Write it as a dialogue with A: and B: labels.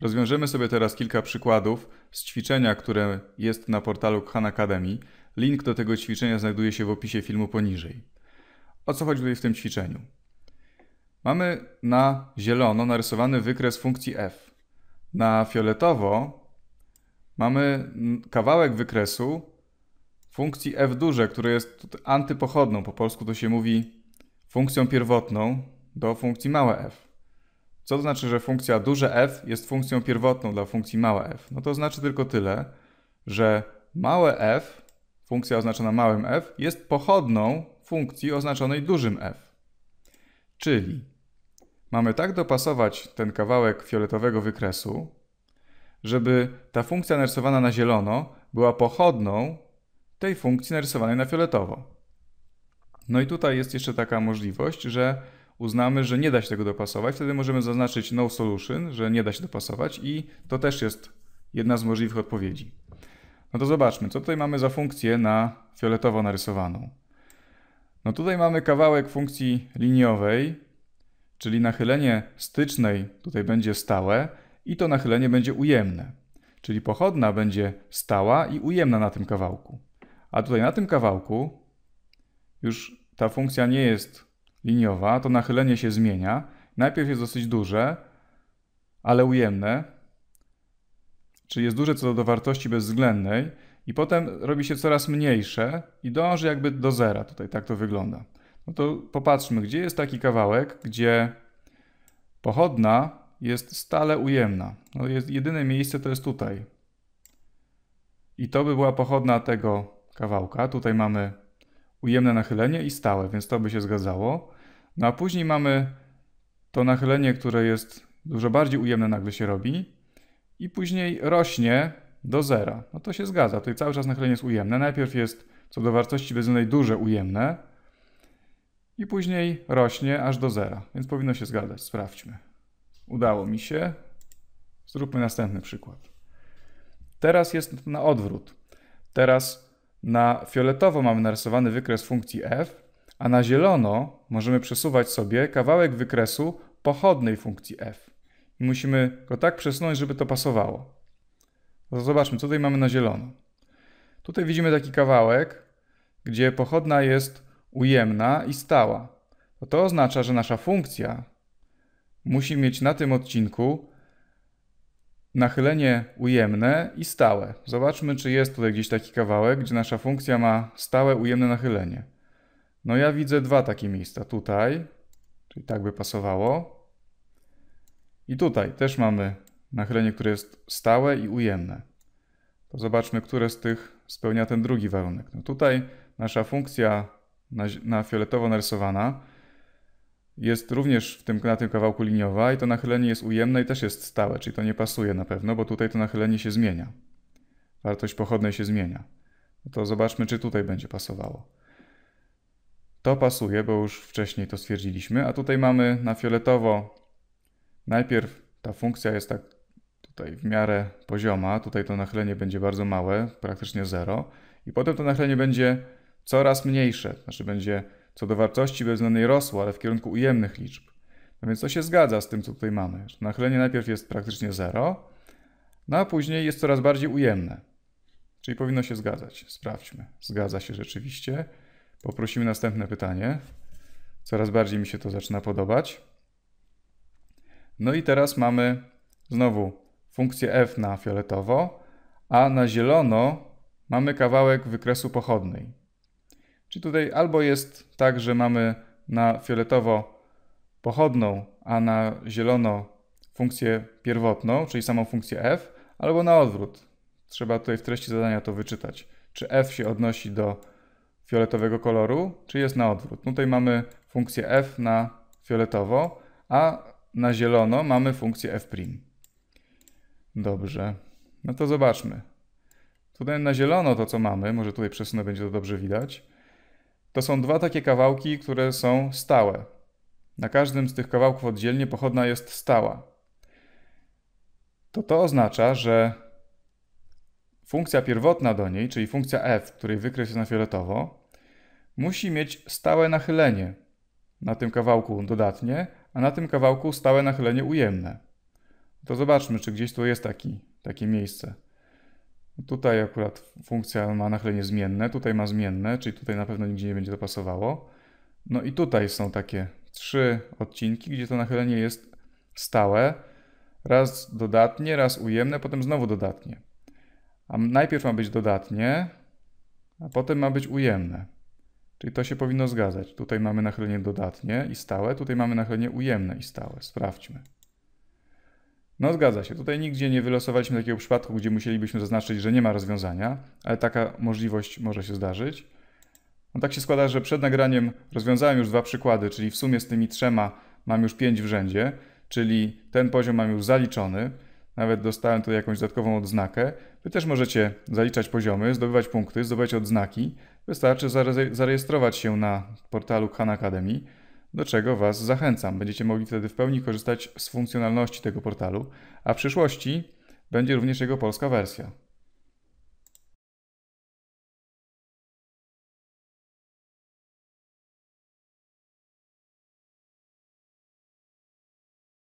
A: Rozwiążemy sobie teraz kilka przykładów z ćwiczenia, które jest na portalu Khan Academy. Link do tego ćwiczenia znajduje się w opisie filmu poniżej. O co chodzi tutaj w tym ćwiczeniu? Mamy na zielono narysowany wykres funkcji f. Na fioletowo mamy kawałek wykresu funkcji f duże, które jest antypochodną, po polsku to się mówi funkcją pierwotną do funkcji małe f. Co to znaczy, że funkcja duże f jest funkcją pierwotną dla funkcji małe f? No to znaczy tylko tyle, że małe f, funkcja oznaczona małym f, jest pochodną funkcji oznaczonej dużym f. Czyli mamy tak dopasować ten kawałek fioletowego wykresu, żeby ta funkcja narysowana na zielono była pochodną tej funkcji narysowanej na fioletowo. No i tutaj jest jeszcze taka możliwość, że uznamy, że nie da się tego dopasować, wtedy możemy zaznaczyć no solution, że nie da się dopasować i to też jest jedna z możliwych odpowiedzi. No to zobaczmy, co tutaj mamy za funkcję na fioletowo narysowaną. No tutaj mamy kawałek funkcji liniowej, czyli nachylenie stycznej tutaj będzie stałe i to nachylenie będzie ujemne. Czyli pochodna będzie stała i ujemna na tym kawałku. A tutaj na tym kawałku już ta funkcja nie jest liniowa, to nachylenie się zmienia. Najpierw jest dosyć duże, ale ujemne, czyli jest duże co do wartości bezwzględnej, i potem robi się coraz mniejsze i dąży jakby do zera. Tutaj tak to wygląda. No to popatrzmy, gdzie jest taki kawałek, gdzie pochodna jest stale ujemna. No jest, jedyne miejsce to jest tutaj. I to by była pochodna tego kawałka. Tutaj mamy ujemne nachylenie i stałe, więc to by się zgadzało. No a później mamy to nachylenie, które jest dużo bardziej ujemne, nagle się robi i później rośnie do zera. No to się zgadza, tutaj cały czas nachylenie jest ujemne. Najpierw jest co do wartości bezwzględnej duże ujemne i później rośnie aż do zera, więc powinno się zgadzać. Sprawdźmy. Udało mi się. Zróbmy następny przykład. Teraz jest na odwrót. Teraz na fioletowo mamy narysowany wykres funkcji f, a na zielono możemy przesuwać sobie kawałek wykresu pochodnej funkcji f. I musimy go tak przesunąć, żeby to pasowało. No to zobaczmy, co tutaj mamy na zielono. Tutaj widzimy taki kawałek, gdzie pochodna jest ujemna i stała. No to oznacza, że nasza funkcja musi mieć na tym odcinku nachylenie ujemne i stałe. Zobaczmy, czy jest tutaj gdzieś taki kawałek, gdzie nasza funkcja ma stałe ujemne nachylenie. No ja widzę dwa takie miejsca. Tutaj, czyli tak by pasowało. I tutaj też mamy nachylenie, które jest stałe i ujemne. To zobaczmy, które z tych spełnia ten drugi warunek. No tutaj nasza funkcja na, na fioletowo narysowana jest również w tym, na tym kawałku liniowa i to nachylenie jest ujemne i też jest stałe, czyli to nie pasuje na pewno, bo tutaj to nachylenie się zmienia. Wartość pochodnej się zmienia. No to zobaczmy, czy tutaj będzie pasowało. To pasuje, bo już wcześniej to stwierdziliśmy, a tutaj mamy na fioletowo najpierw ta funkcja jest tak tutaj w miarę pozioma, tutaj to nachylenie będzie bardzo małe, praktycznie zero i potem to nachylenie będzie coraz mniejsze, znaczy będzie co do wartości bezwzględnej rosło, ale w kierunku ujemnych liczb. No więc to się zgadza z tym, co tutaj mamy. Nachylenie najpierw jest praktycznie zero, no a później jest coraz bardziej ujemne. Czyli powinno się zgadzać. Sprawdźmy. Zgadza się rzeczywiście. Poprosimy następne pytanie. Coraz bardziej mi się to zaczyna podobać. No i teraz mamy znowu funkcję f na fioletowo, a na zielono mamy kawałek wykresu pochodnej. Czyli tutaj albo jest tak, że mamy na fioletowo pochodną, a na zielono funkcję pierwotną, czyli samą funkcję f, albo na odwrót. Trzeba tutaj w treści zadania to wyczytać. Czy f się odnosi do fioletowego koloru, czy jest na odwrót. No tutaj mamy funkcję f na fioletowo, a na zielono mamy funkcję f'. Dobrze, no to zobaczmy. Tutaj na zielono to, co mamy, może tutaj przesunę, będzie to dobrze widać, to są dwa takie kawałki, które są stałe. Na każdym z tych kawałków oddzielnie pochodna jest stała. To to oznacza, że funkcja pierwotna do niej, czyli funkcja f, której wykres jest na fioletowo, musi mieć stałe nachylenie na tym kawałku dodatnie, a na tym kawałku stałe nachylenie ujemne. To zobaczmy, czy gdzieś tu jest taki, takie miejsce. Tutaj akurat funkcja ma nachylenie zmienne, tutaj ma zmienne, czyli tutaj na pewno nigdzie nie będzie dopasowało. No i tutaj są takie trzy odcinki, gdzie to nachylenie jest stałe. Raz dodatnie, raz ujemne, potem znowu dodatnie. A najpierw ma być dodatnie, a potem ma być ujemne. Czyli to się powinno zgadzać. Tutaj mamy nachylenie dodatnie i stałe, tutaj mamy nachylenie ujemne i stałe. Sprawdźmy. No zgadza się. Tutaj nigdzie nie wylosowaliśmy takiego przypadku, gdzie musielibyśmy zaznaczyć, że nie ma rozwiązania, ale taka możliwość może się zdarzyć. No tak się składa, że przed nagraniem rozwiązałem już dwa przykłady, czyli w sumie z tymi trzema mam już pięć w rzędzie, czyli ten poziom mam już zaliczony. Nawet dostałem tutaj jakąś dodatkową odznakę. Wy też możecie zaliczać poziomy, zdobywać punkty, zdobywać odznaki. Wystarczy zarejestrować się na portalu Khan Academy, do czego Was zachęcam. Będziecie mogli wtedy w pełni korzystać z funkcjonalności tego portalu, a w przyszłości będzie również jego polska wersja.